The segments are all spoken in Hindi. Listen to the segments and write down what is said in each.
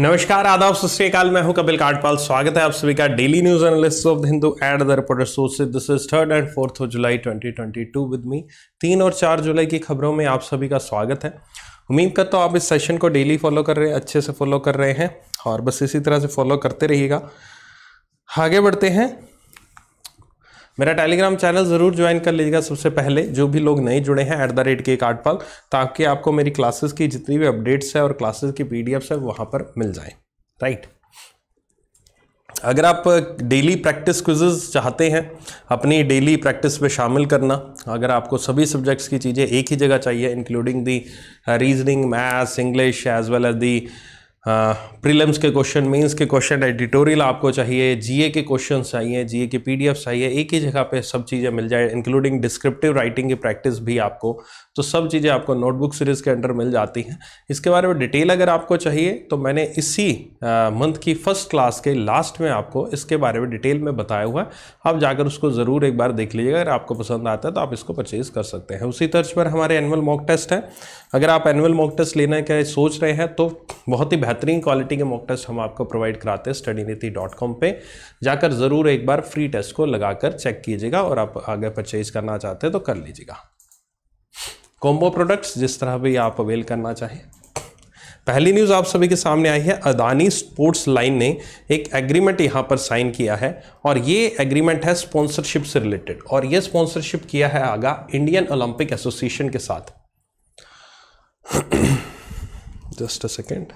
नमस्कार आदाब सत्याकाल मैं हूं कपिल काटपाल स्वागत है आप सभी का daily news analyst of Hindu and the reporter source this is third and fourth of July 2022 with me तीन और चार जुलाई की खबरों में आप सभी का स्वागत है उम्मीद करता हूँ आप इस सेशन को डेली फॉलो कर रहे अच्छे से फॉलो कर रहे हैं और बस इसी तरह से फॉलो करते रहिएगा आगे बढ़ते हैं मेरा टेलीग्राम चैनल ज़रूर ज्वाइन कर लीजिएगा सबसे पहले जो भी लोग नहीं जुड़े हैं एट द रेट के पर ताकि आपको मेरी क्लासेस की जितनी भी अपडेट्स है और क्लासेस की पी है वहाँ पर मिल जाए राइट अगर आप डेली प्रैक्टिस क्विजेज चाहते हैं अपनी डेली प्रैक्टिस में शामिल करना अगर आपको सभी सब्जेक्ट्स की चीज़ें एक ही जगह चाहिए including the reasoning maths English as well as the prelims हाँ, के क्वेश्चन मेंस के क्वेश्चन एडिटोरियल आपको चाहिए जीए के क्वेश्चन चाहिए जीए के पीडीएफ चाहिए एक ही जगह पे सब चीज़ें मिल जाए इंक्लूडिंग डिस्क्रिप्टिव राइटिंग की प्रैक्टिस भी आपको तो सब चीज़ें आपको नोटबुक सीरीज़ के अंडर मिल जाती हैं इसके बारे में डिटेल अगर आपको चाहिए तो मैंने इसी मंथ की फर्स्ट क्लास के लास्ट में आपको इसके बारे में डिटेल में बताया हुआ है आप जाकर उसको ज़रूर एक बार देख लीजिएगा अगर आपको पसंद आता है तो आप इसको परचेज़ कर सकते हैं उसी तर्ज पर हमारे एनुअल मॉक टेस्ट हैं अगर आप एनुअल मॉक टेस्ट लेने का सोच रहे हैं तो बहुत ही बेहतरीन क्वालिटी के मॉक टेस्ट हम आपको प्रोवाइड कराते हैं स्टडी नीति डॉट कॉम पर जाकर ज़रूर एक बार फ्री टेस्ट को लगाकर चेक कीजिएगा और आप आगे परचेज करना चाहते हैं तो कर लीजिएगा कॉम्बो प्रोडक्ट्स जिस तरह भी आप अवेल करना चाहें पहली न्यूज़ आप सभी के सामने आई है अदानी स्पोर्ट्स लाइन ने एक एग्रीमेंट यहाँ पर साइन किया है और ये एग्रीमेंट है स्पॉन्सरशिप से रिलेटेड और ये स्पॉन्सरशिप किया है आगा इंडियन ओलंपिक एसोसिएशन के साथ just a second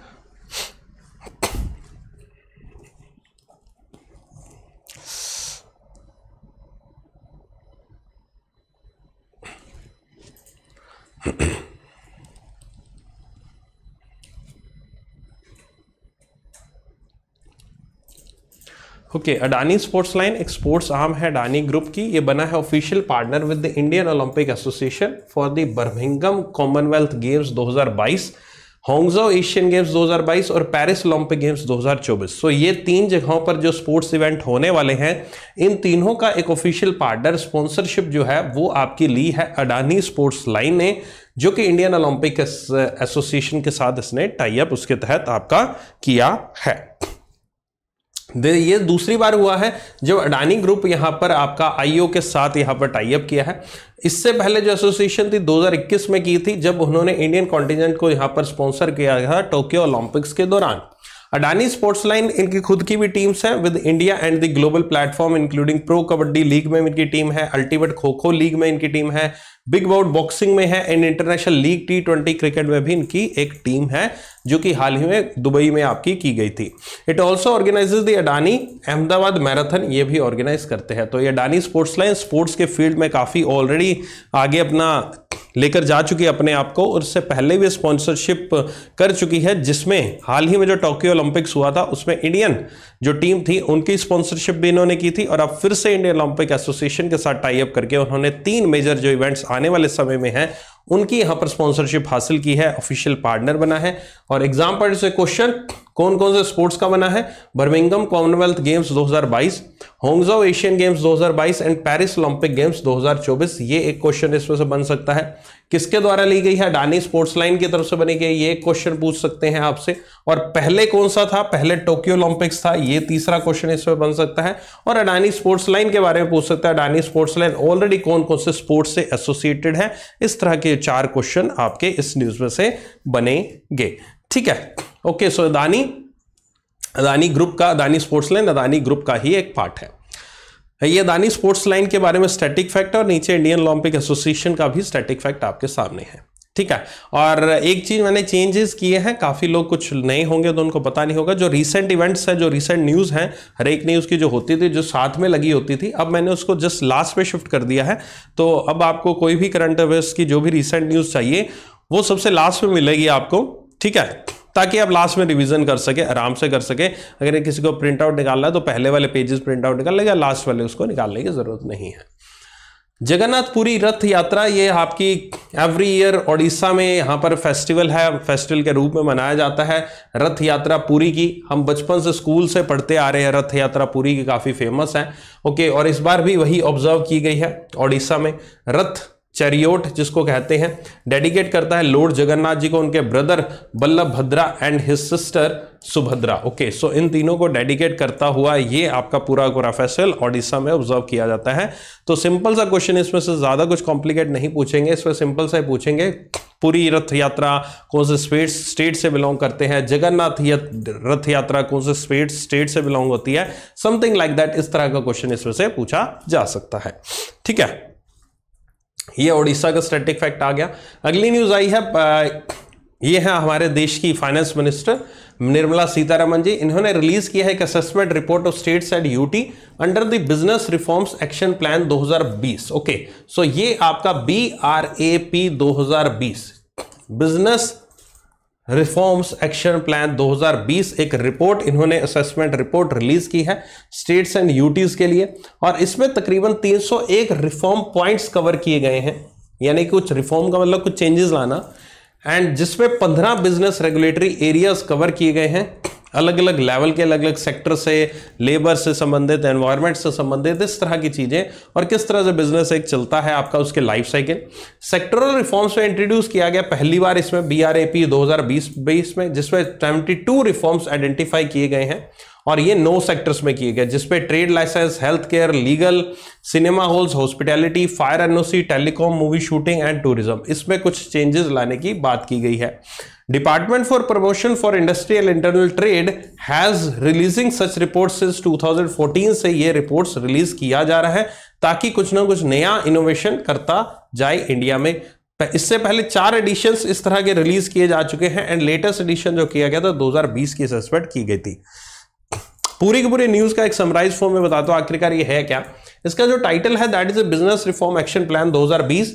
okay Adani sports line एक स्पोर्ट्स आर्म है अडानी ग्रुप की ये बना है official partner with the Indian Olympic association for the Birmingham Commonwealth Games 2022 Hangzhou Asian Games 2022 और पेरिस ओलंपिक गेम्स 2024 सो ये तीन जगहों पर जो स्पोर्ट्स इवेंट होने वाले हैं इन तीनों का एक ऑफिशियल पार्टनर स्पॉन्सरशिप जो है वो आपकी ली है अडानी स्पोर्ट्स लाइन ने जो कि इंडियन ओलंपिक एसोसिएशन के साथ इसने टाइप उसके तहत आपका किया है ये दूसरी बार हुआ है जब अडानी ग्रुप यहाँ पर आपका आईओ के साथ यहाँ पर टाइप किया है इससे पहले जो एसोसिएशन थी 2021 में की थी जब उन्होंने इंडियन कॉन्टिनेंट को यहाँ पर स्पॉन्सर किया था टोक्यो ओलंपिक्स के दौरान अडानी स्पोर्ट्स लाइन इनकी खुद की भी टीम्स हैं with India and the global platform including pro kabaddi league में इनकी टीम है अल्टीमेट खो खो लीग में इनकी टीम है बिग बाउट बॉक्सिंग में है and international league T twenty cricket में भी इनकी एक टीम है जो कि हाल ही में दुबई में आपकी की गई थी it also organizes the Adani Ahmedabad marathon ये भी ऑर्गेनाइज करते हैं तो ये अडानी स्पोर्ट्स लाइन स्पोर्ट्स के फील्ड में काफ़ी ऑलरेडी आगे अपना लेकर जा चुकी है अपने आप को और इससे पहले भी स्पॉन्सरशिप कर चुकी है जिसमें हाल ही में जो टोक्यो ओलंपिक्स हुआ था उसमें इंडियन जो टीम थी उनकी स्पॉन्सरशिप भी इन्होंने की थी और अब फिर से इंडियन ओलंपिक एसोसिएशन के साथ अप करके उन्होंने तीन मेजर जो इवेंट्स आने वाले समय में है उनकी यहां पर स्पॉन्सरशिप हासिल की है ऑफिशियल पार्टनर बना है और एग्जाम पर से क्वेश्चन कौन कौन से स्पोर्ट्स का बना है Birmingham Commonwealth Games 2022 Hangzhou Asian Games 2022 and Paris Olympic Games 2024 ये एक क्वेश्चन इसमें से बन सकता है किसके द्वारा ली गई है अडानी स्पोर्ट्स लाइन की तरफ से बनी गई ये क्वेश्चन पूछ सकते हैं आपसे और पहले कौन सा था पहले टोक्यो ओलंपिक्स था ये तीसरा क्वेश्चन इसमें बन सकता है और अडानी स्पोर्ट्स लाइन के बारे में पूछ सकता है अडानी स्पोर्ट्स लाइन ऑलरेडी कौन कौन से स्पोर्ट्स से एसोसिएटेड है इस तरह के ये चार क्वेश्चन आपके इस न्यूज में से बनेंगे ठीक है okay so Adani Adani group का Adani sports line Adani group का ही एक पार्ट है ये अदानी स्पोर्ट्स लाइन के बारे में स्टैटिक फैक्ट और नीचे इंडियन ओलंपिक एसोसिएशन का भी स्टैटिक फैक्ट आपके सामने है ठीक है और एक चीज़ मैंने चेंजेस किए हैं काफ़ी लोग कुछ नए होंगे तो उनको पता नहीं होगा जो रिसेंट इवेंट्स है जो रिसेंट न्यूज़ हैं हर एक न्यूज़ की जो होती थी जो साथ में लगी होती थी अब मैंने उसको जस्ट लास्ट में शिफ्ट कर दिया है तो अब आपको कोई भी करंट अफेयर्स की जो भी रिसेंट न्यूज़ चाहिए वो सबसे लास्ट में मिलेगी आपको ठीक है ताकि आप लास्ट में रिवीजन कर सके आराम से कर सके अगर किसी को प्रिंट आउट निकालना है तो पहले वाले पेजेस प्रिंट आउट निकाल लेगा लास्ट वाले उसको निकालने की ज़रूरत नहीं है जगन्नाथपुरी रथ यात्रा ये आपकी एवरी ईयर ओडिशा में यहाँ पर फेस्टिवल है फेस्टिवल के रूप में मनाया जाता है रथ यात्रा पूरी की हम बचपन से स्कूल से पढ़ते आ रहे हैं रथ यात्रा पूरी की काफ़ी फेमस है ओके और इस बार भी वही ऑब्जर्व की गई है ओडिशा में रथ चरियोट जिसको कहते हैं डेडिकेट करता है लोड जगन्नाथ जी को उनके brother Balabhadra and his sister Subhadra okay so इन तीनों को डेडिकेट करता हुआ ये आपका पूरा गोरा फेस्टिवल ओडिशा में ऑब्जर्व किया जाता है तो सिंपल सा क्वेश्चन इसमें से ज़्यादा कुछ कॉम्प्लिकेट नहीं पूछेंगे इसमें सिंपल सा पूछेंगे पूरी रथ यात्रा कौन से स्वेट स्टेट से बिलोंग करते हैं जगन्नाथ रथ यात्रा कौन से स्वेट स्टेट से बिलोंग होती है समथिंग लाइक दैट इस तरह का क्वेश्चन इसमें से पूछा जा सकता है ठीक है ये ओडिशा का स्टैटिक फैक्ट आ गया अगली न्यूज़ आई है ये है हमारे देश की फाइनेंस मिनिस्टर निर्मला सीतारमन जी इन्होंने रिलीज किया है एक assessment report of states and UT under the business reforms action plan 2020 okay so ये आपका बी आर ए पी दो बिजनेस रिफॉर्म्स एक्शन प्लान 2020 एक रिपोर्ट इन्होंने असेसमेंट रिपोर्ट रिलीज की है स्टेट्स एंड यूटीज के लिए और इसमें तकरीबन 301 रिफॉर्म पॉइंट्स कवर किए गए हैं यानी कुछ रिफॉर्म का मतलब कुछ चेंजेस लाना एंड जिसमें 15 बिजनेस रेगुलेटरी एरियाज कवर किए गए हैं अलग अलग लेवल के अलग अलग सेक्टर से लेबर से संबंधित एनवायरमेंट से संबंधित इस तरह की चीज़ें और किस तरह से बिजनेस एक चलता है आपका उसके लाइफ साइकिल सेक्टरल रिफॉर्म्स में इंट्रोड्यूस किया गया पहली बार इसमें बी आर ए पी दो हज़ार बीस बीस में जिसमें सेवेंटी टू रिफॉर्म्स आइडेंटिफाई किए गए हैं और ये नौ सेक्टर्स में किए गए जिसपे trade licence health care legal cinema halls hospitality fire NOC telecom movie shooting and tourism इसमें कुछ चेंजेस लाने की बात की गई है Department for Promotion for Industrial Internal Trade has releasing such reports since 2014 से ये reports release किया जा रहा है ताकि कुछ ना कुछ नया innovation करता जाए इंडिया में इससे पहले चार एडिशन इस तरह के रिलीज किए जा चुके हैं एंड लेटेस्ट एडिशन जो किया गया था 2020 की सस्पेंड की गई थी पूरी की पूरी न्यूज का एक समराइज फॉर्म में बताता हूँ आखिरकार ये है क्या इसका जो टाइटल है that is a business reform action plan 2020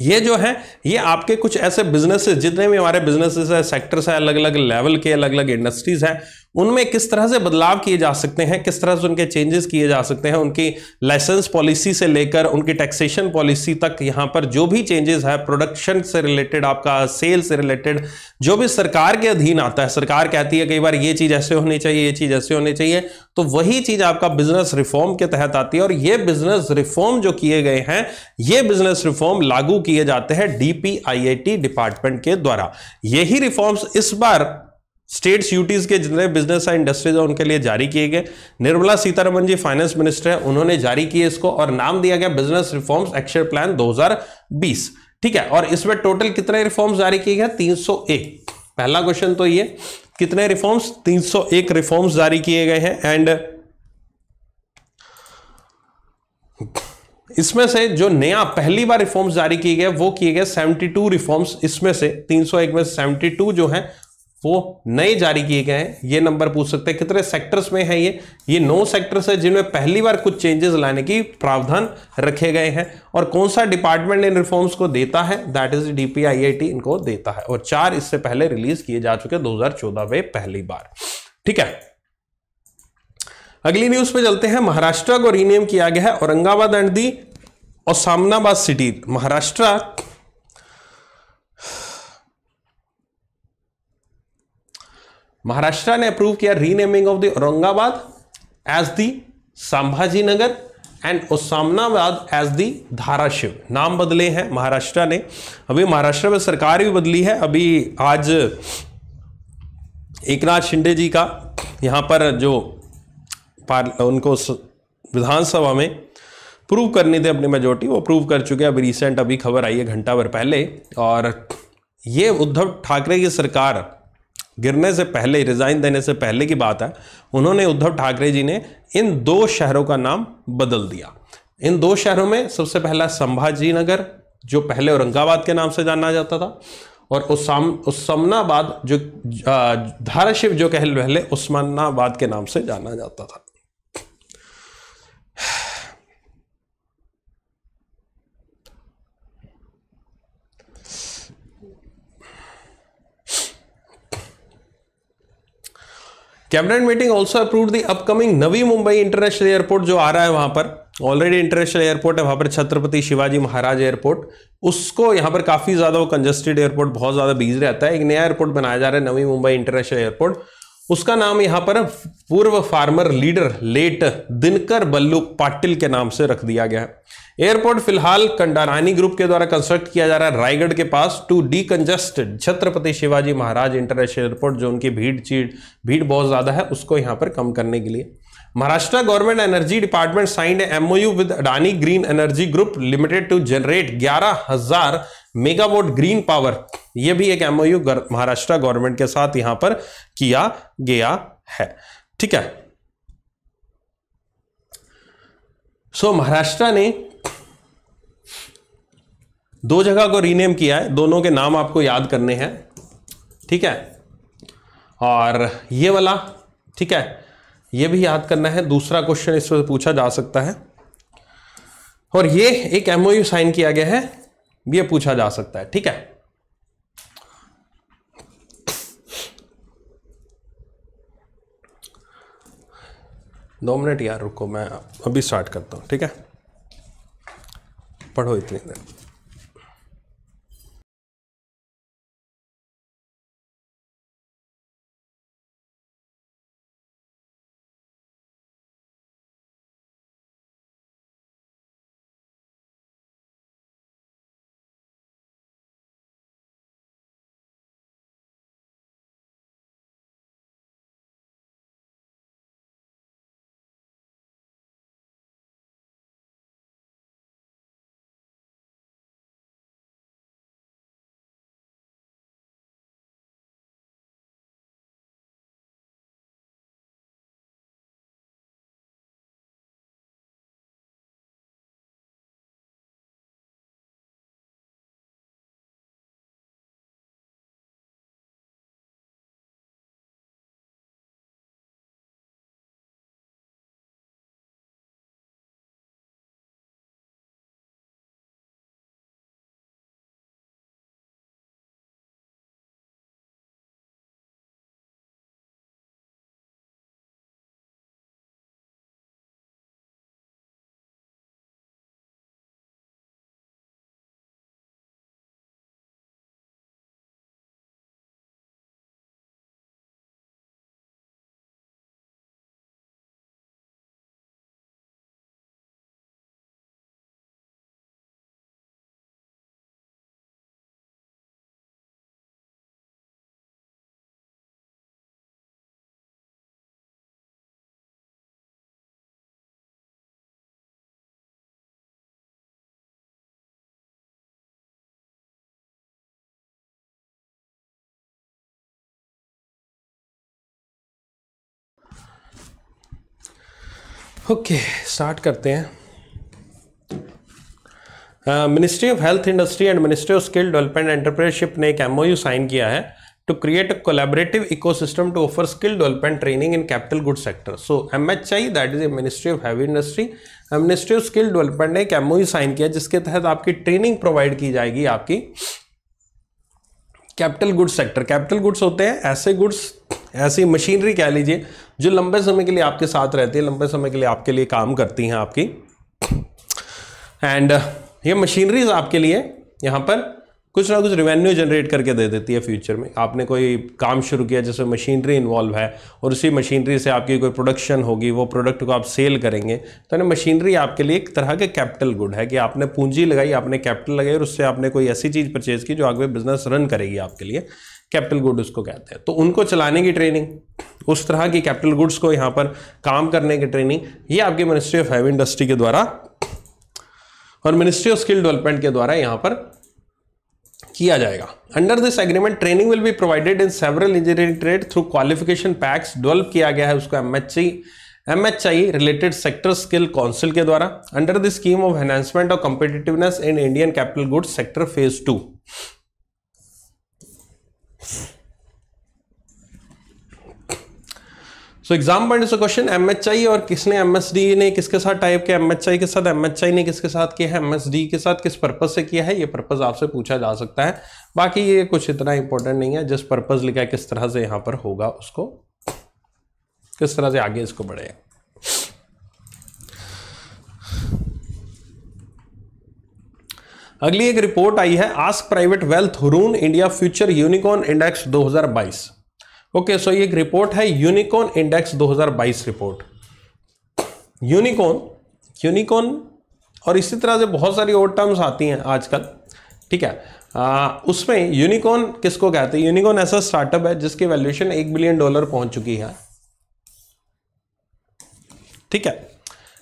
ये जो है ये आपके कुछ ऐसे बिजनेसेस जितने भी हमारे बिजनेसेस हैं सेक्टर्स हैं अलग अलग लेवल के अलग अलग इंडस्ट्रीज़ हैं उनमें किस तरह से बदलाव किए जा सकते हैं किस तरह से उनके चेंजेस किए जा सकते हैं उनकी लाइसेंस पॉलिसी से लेकर उनकी टैक्सेशन पॉलिसी तक यहां पर जो भी चेंजेस है प्रोडक्शन से रिलेटेड आपका सेल से रिलेटेड जो भी सरकार के अधीन आता है सरकार कहती है कई बार ये चीज़ ऐसे होनी चाहिए ये चीज़ ऐसे होनी चाहिए तो वही चीज़ आपका बिजनेस रिफॉर्म के तहत आती है और ये बिजनेस रिफॉर्म जो किए गए हैं ये बिजनेस रिफॉर्म लागू किए जाते हैं डीपीआईआईटी डिपार्टमेंट के द्वारा यही रिफॉर्म्स इस बार स्टेट्स यूटीज के जितने बिजनेस और इंडस्ट्रीज हैं उनके लिए जारी किए गए निर्मला सीतारमन जी फाइनेंस मिनिस्टर हैं उन्होंने जारी किए इसको और नाम दिया गया बिजनेस रिफॉर्म्स एक्शन प्लान 2020 ठीक है और इसमें टोटल कितने रिफॉर्म्स जारी किए गए 301 पहला क्वेश्चन तो ये कितने रिफॉर्म्स तीन रिफॉर्म्स जारी किए गए हैं एंड इसमें से जो नया पहली बार रिफॉर्म्स जारी किए गए वो किए गए 72 रिफॉर्म्स इसमें से 301 में 72 जो है वो नए जारी किए गए हैं ये नंबर पूछ सकते हैं कितने सेक्टर्स में है ये ये नौ सेक्टर्स है जिनमें पहली बार कुछ चेंजेस लाने की प्रावधान रखे गए हैं और कौन सा डिपार्टमेंट इन रिफॉर्म्स को देता है दैट इज टी इनको देता है और चार इससे पहले रिलीज किए जा चुके चौदह में पहली बार ठीक है अगली न्यूज पे चलते हैं महाराष्ट्र को रीनेम किया गया है औरंगाबाद एंड दी और सामनाबाद सिटी महाराष्ट्र महाराष्ट्र ने अप्रूव किया renaming of the Aurangabad as the Sambhaji Nagar and Osmanabad as the Dharashiv नाम बदले हैं महाराष्ट्र ने अभी महाराष्ट्र में सरकार भी बदली है अभी आज एक नाथ शिंदे जी का यहाँ पर जो पार उनको विधानसभा में प्रूव करने थे अपनी मेजोरिटी वो प्रूव कर चुके हैं अभी रिसेंट अभी खबर आई है घंटा भर पहले और ये उद्धव ठाकरे की सरकार गिरने से पहले रिज़ाइन देने से पहले की बात है उन्होंने उद्धव ठाकरे जी ने इन दो शहरों का नाम बदल दिया इन दो शहरों में सबसे पहला संभाजी नगर जो पहले औरंगाबाद के नाम से जाना जाता था और उसाम उसमनाबाद जो धाराशिव जो कह पहले उस्मानाबाद के नाम से जाना जाता था cabinet meeting also approve the upcoming Navi Mumbai international airport जो आ रहा है वहां पर ऑलरेडी इंटरनेशनल एयरपोर्ट है वहां पर छत्रपति शिवाजी महाराज एयरपोर्ट उसको यहाँ पर काफी ज्यादा वो कंजस्टेड एयरपोर्ट बहुत ज्यादा बीज रहता है एक नया एयरपोर्ट बनाया जा रहा है नवी मुंबई इंटरनेशनल एयरपोर्ट उसका नाम यहां पर पूर्व farmer leader late Dinkar Balu Patil के नाम से रख दिया गया है एयरपोर्ट फिलहाल कंडारानी ग्रुप के द्वारा कंस्ट्रक्ट किया जा रहा है रायगढ़ के पास to the Chhatrapati Shivaji Maharaj international airport जो उनकी भीड़ चीड़ भीड़ बहुत ज़्यादा है उसको यहां पर कम करने के लिए Maharashtra government energy department signed MOU with Adani green energy group limited to generate ग्यारह हजार मेगावोट ग्रीन पावर यह भी एक एमओयू महाराष्ट्र गवर्नमेंट के साथ यहां पर किया गया है ठीक है सो so, महाराष्ट्र ने दो जगह को रीनेम किया है दोनों के नाम आपको याद करने हैं ठीक है और ये वाला ठीक है ये भी याद करना है दूसरा क्वेश्चन इसमें पूछा जा सकता है और ये एक एमओयू साइन किया गया है ये पूछा जा सकता है ठीक है दो मिनट यार रुको मैं अभी स्टार्ट करता हूं ठीक है पढ़ो इतनी देर ओके okay, स्टार्ट करते हैं ministry of health industry and ministry of skill development entrepreneurship ने एक एमओयू साइन किया है to create a collaborative ecosystem to offer skill development training in capital good sector so M H I that is a ministry of heavy industry ministry of skill development ने एक एमओयू साइन किया जिसके तहत आपकी ट्रेनिंग प्रोवाइड की जाएगी आपकी capital goods sector capital goods होते हैं ऐसे गुड्स ऐसी मशीनरी कह लीजिए जो लंबे समय के लिए आपके साथ रहती है लंबे समय के लिए आपके लिए काम करती हैं आपकी एंड ये मशीनरीज आपके लिए यहाँ पर कुछ ना कुछ रिवेन्यू जनरेट करके दे देती है फ्यूचर में आपने कोई काम शुरू किया जिसमें मशीनरी इन्वॉल्व है और उसी मशीनरी से आपकी कोई प्रोडक्शन होगी वो प्रोडक्ट को आप सेल करेंगे तो यानी मशीनरी आपके लिए एक तरह के कैपिटल गुड है कि आपने पूंजी लगाई आपने कैपिटल लगाई और उससे आपने कोई ऐसी चीज़ परचेज़ की जो आगे बिजनेस रन करेगी आपके लिए कैपिटल गुड उसको कहते हैं तो उनको चलाने की ट्रेनिंग उस तरह की कैपिटल गुड्स को यहां पर काम करने की ट्रेनिंग ये आपके मिनिस्ट्री ऑफ हैवी इंडस्ट्री के द्वारा और मिनिस्ट्री ऑफ स्किल डेवलपमेंट के द्वारा यहां पर किया जाएगा under this agreement training will be provided in several engineering trade through qualification packs develop किया गया है उसको M MHI related sector skill council के द्वारा under the scheme of enhancement और competitiveness in Indian capital goods sector phase two so exam point से क्वेश्चन एमएचआई और किसने एमएसडी ने किसके साथ टाइप किया एमएचआई के साथ एम आई ने किसके साथ किया है एमएसडी के साथ किस पर्पज से किया है ये पर्पज आपसे पूछा जा सकता है बाकी ये कुछ इतना इंपॉर्टेंट नहीं है जिस पर्पज लिखा है किस तरह से यहां पर होगा उसको किस तरह से आगे इसको बढ़ेगा अगली एक रिपोर्ट आई है ASK private wealth Hurun India future unicorn index 2022 okay so ये एक रिपोर्ट है unicorn index 2022 report unicorn unicorn और इसी तरह से बहुत सारी और टर्म्स आती हैं आजकल ठीक है आ, उसमें यूनिकॉर्न किसको कहते हैं यूनिकॉर्न ऐसा स्टार्टअप है जिसकी वैल्यूएशन एक बिलियन डॉलर पहुंच चुकी है ठीक है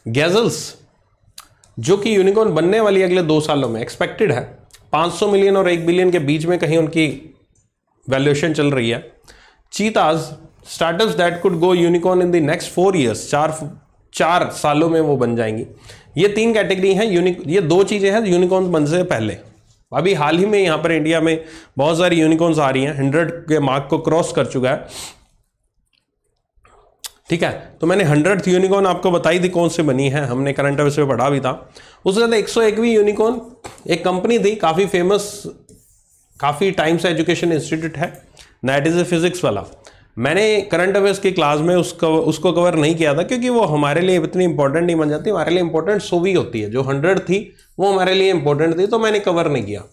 गैजल्स जो कि यूनिकॉर्न बनने वाली अगले दो सालों में एक्सपेक्टेड है 500 मिलियन और एक बिलियन के बीच में कहीं उनकी वैल्यूएशन चल रही है cheetahs startups that could go unicorn in the next four years चार चार सालों में वो बन जाएंगी ये तीन कैटेगरी हैं यूनिक ये दो चीज़ें हैं यूनिकॉर्न बन से पहले अभी हाल ही में यहाँ पर इंडिया में बहुत सारी यूनिकॉर्न्स आ रही हैं हंड्रेड के मार्क को क्रॉस कर चुका है ठीक है तो मैंने हंड्रेड यूनिकॉर्न आपको बताई थी कौन से बनी है हमने करंट अफेयर्स में पढ़ा भी था उससे ज़्यादा एक सौ एकवीं यूनिकॉर्न एक कंपनी थी काफ़ी फेमस काफ़ी टाइम्स एजुकेशन इंस्टीट्यूट है दैट इज़ ए फिजिक्स वाला मैंने करंट अफेयर्स की क्लास में उसको उसको कवर नहीं किया था क्योंकि वो हमारे लिए इतनी इंपॉर्टेंट नहीं बन जाती हमारे लिए इंपॉर्टेंट सोवी होती है जो हंड्रेड थी वो हमारे लिए इंपॉर्टेंट थी तो मैंने कवर नहीं किया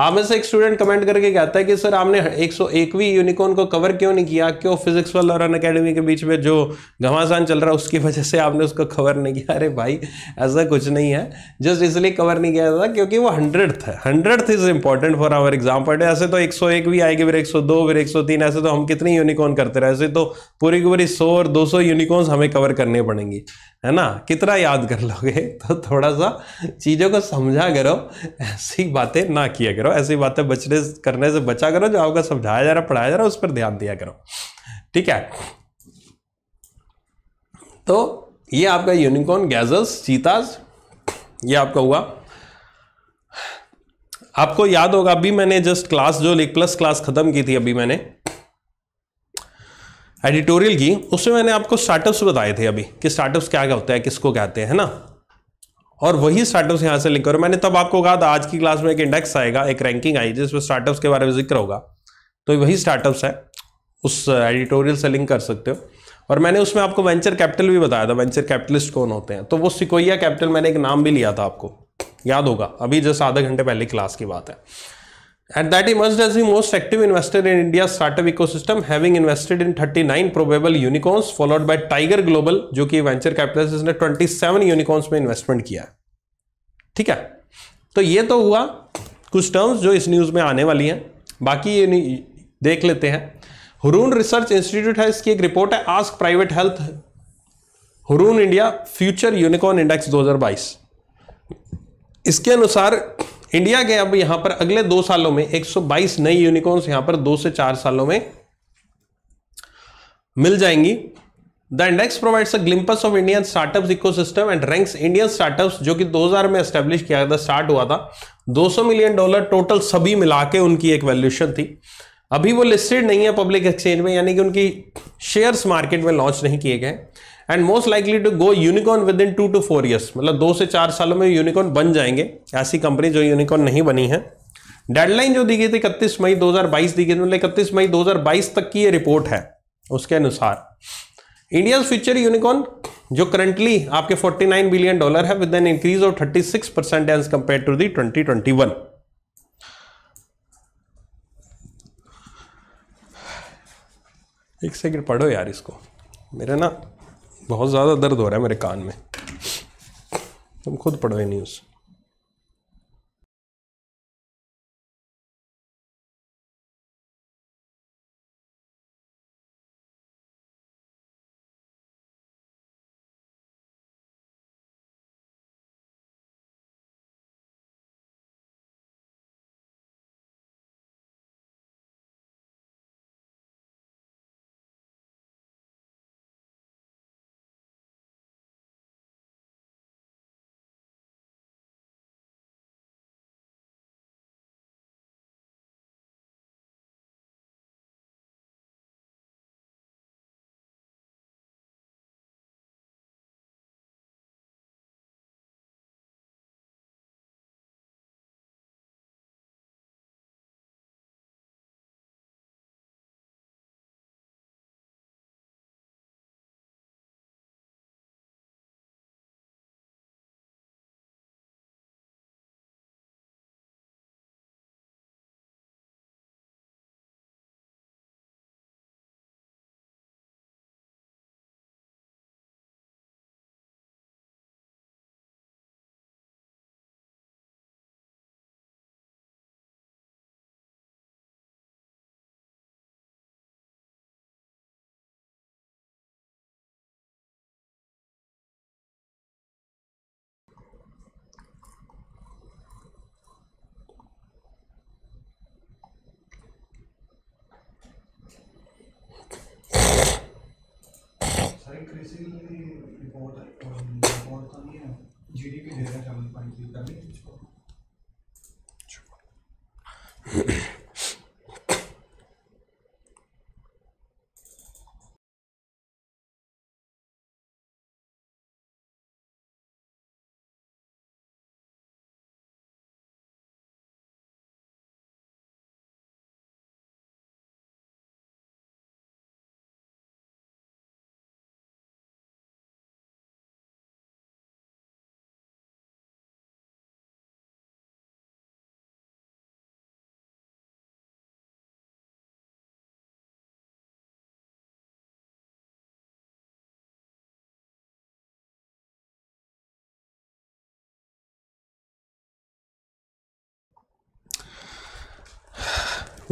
आप में से एक स्टूडेंट कमेंट करके कहता है कि सर आपने एक सौ एकवी यूनिकॉर्न को कवर क्यों नहीं किया क्यों फिजिक्स वाल और अन के बीच में जो घमासान चल रहा है उसकी वजह से आपने उसको कवर नहीं किया अरे भाई ऐसा कुछ नहीं है जस्ट इसलिए कवर नहीं किया था क्योंकि वो हंड्रेड है hundred is important for our exam point ऐसे तो एक सौ एक भी आएगी फिर एक सौ दो फिर एक सौ तीन ऐसे तो हम कितनी यूनिकॉर्न करते रहे ऐसे तो पूरी की पूरी सौ और दो सौ यूनिकॉर्न्स हमें कवर करने पड़ेंगी है ना कितना याद कर लोगे तो थोड़ा सा चीज़ों को समझा करो ऐसी बातें ना किया करो ऐसी बातें बचने करने से बचा करो जो आपका समझाया जा रहा पढ़ाया जा रहा उस पर ध्यान दिया करो ठीक है तो ये आपका यूनिकॉर्न गैजल्स चीताज ये आपका हुआ आपको याद होगा अभी मैंने जस्ट क्लास जो प्लस क्लास ख़त्म की थी अभी मैंने एडिटोरियल की उसमें मैंने आपको स्टार्टअप्स बताए थे अभी कि स्टार्टअप्स क्या क्या होता है किसको कहते हैं ना और वही स्टार्टअप्स यहाँ से लिंक करो मैंने तब आपको कहा था आज की क्लास में एक इंडेक्स आएगा एक रैंकिंग आई जिसमें स्टार्टअप्स के बारे में जिक्र होगा तो वही स्टार्टअप्स है उस एडिटोरियल से लिंक कर सकते हो और मैंने उसमें आपको वेंचर कैपिटल भी बताया था वेंचर कैपिटलिस्ट कौन होते हैं तो वो सिकोया कैपिटल मैंने एक नाम भी लिया था आपको याद होगा अभी जस्ट आधे घंटे पहले क्लास की बात है At that, emerged as the most active investor in India's startup ecosystem, having invested in 39 probable unicorns, followed by Tiger Global, जो कि वेंचर कैपिटल ने 27 यूनिकॉर्न्स में इन्वेस्टमेंट किया ठीक है तो ये तो हुआ कुछ टर्म्स जो इस न्यूज़ में आने वाली हैं बाकी ये देख लेते हैं हुरून रिसर्च इंस्टीट्यूट है इसकी एक रिपोर्ट है ASK private health Hurun India future unicorn index 2022 इसके अनुसार इंडिया के अब यहां पर अगले दो सालों में 122 नई यूनिकॉर्न्स यहां पर दो से चार सालों में मिल जाएंगी the index provides a glimpse of Indian startups ecosystem and ranks Indian startups जो कि 2000 में एस्टेब्लिश किया था स्टार्ट हुआ था 200 मिलियन डॉलर टोटल सभी मिला के उनकी एक वैल्यूशन थी अभी वो लिस्टेड नहीं है पब्लिक एक्सचेंज में यानी कि उनकी शेयर्स मार्केट में लॉन्च नहीं किए गए and most likely to go unicorn within two to four years मतलब दो से चार सालों में यूनिकॉर्न बन जाएंगे ऐसी कंपनी जो यूनिकॉर्न नहीं बनी है डेडलाइन जो दी गई थी इकतीस मई 2022 दी गई थी मतलब इकतीस मई 2022 तक की ये रिपोर्ट है उसके अनुसार इंडिया फ्यूचर यूनिकॉर्न जो करंटली आपके 49 बिलियन डॉलर है with an increase of 36 percent as compare to the twenty twenty one एक सेकेंड पढ़ो यार इसको मेरा ना बहुत ज़्यादा दर्द हो रहा है मेरे कान में तुम खुद पढ़ो news increasingly important, important, yeah. GDP data channel point,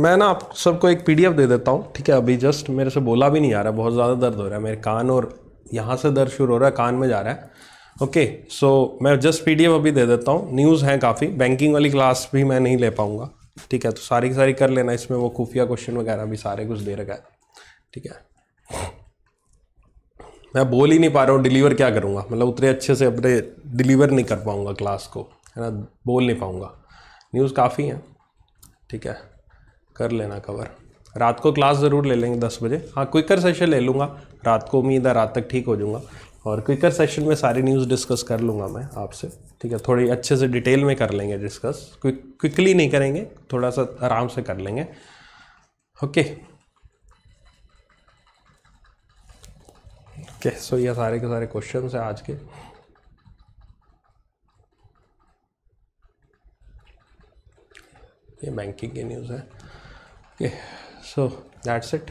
मैं ना आप सबको एक पीडीएफ दे देता हूँ ठीक है अभी जस्ट मेरे से बोला भी नहीं आ रहा बहुत ज़्यादा दर्द हो रहा है मेरे कान और यहाँ से दर्द शुरू हो रहा है कान में जा रहा है ओके सो so, मैं जस्ट पीडीएफ अभी दे देता हूँ न्यूज़ हैं काफ़ी बैंकिंग वाली क्लास भी मैं नहीं ले पाऊँगा ठीक है तो सारी की सारी कर लेना इसमें वो खुफिया क्वेश्चन वगैरह भी सारे कुछ दे रखा है ठीक है मैं बोल ही नहीं पा रहा हूँ डिलीवर क्या करूँगा मतलब उतने अच्छे से अपने डिलीवर नहीं कर पाऊँगा क्लास को है ना बोल नहीं पाऊँगा न्यूज़ काफ़ी हैं ठीक है कर लेना कवर रात को क्लास ज़रूर ले लेंगे दस बजे हाँ क्विकर सेशन ले लूँगा रात को उम्मीद है रात तक ठीक हो जाऊँगा और क्विकर सेशन में सारी न्यूज़ डिस्कस कर लूँगा मैं आपसे ठीक है थोड़ी अच्छे से डिटेल में कर लेंगे डिस्कस क्विक क्विकली नहीं करेंगे थोड़ा सा आराम से कर लेंगे ओके ओके सो ये सारे के सारे क्वेश्चन हैं आज के ये बैंकिंग की न्यूज़ है okay so that's it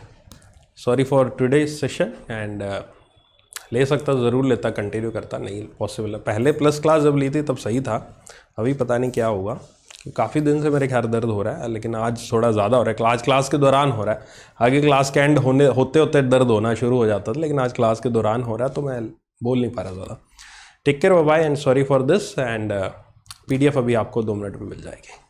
sorry for today session and ले सकता ज़रूर लेता कंटिन्यू करता नहीं पॉसिबल है पहले प्लस क्लास जब ली थी तब सही था अभी पता नहीं क्या होगा काफ़ी दिन से मेरे खैर दर्द हो रहा है लेकिन आज थोड़ा ज़्यादा हो रहा है क्लास क्लास के दौरान हो रहा है आगे क्लास के एंड होने होते होते दर्द होना शुरू हो जाता था लेकिन आज क्लास के दौरान हो रहा है तो मैं बोल नहीं पा रहा ज़्यादा take care bye and sorry for this and PDF अभी आपको दो मिनट में मिल जाएगी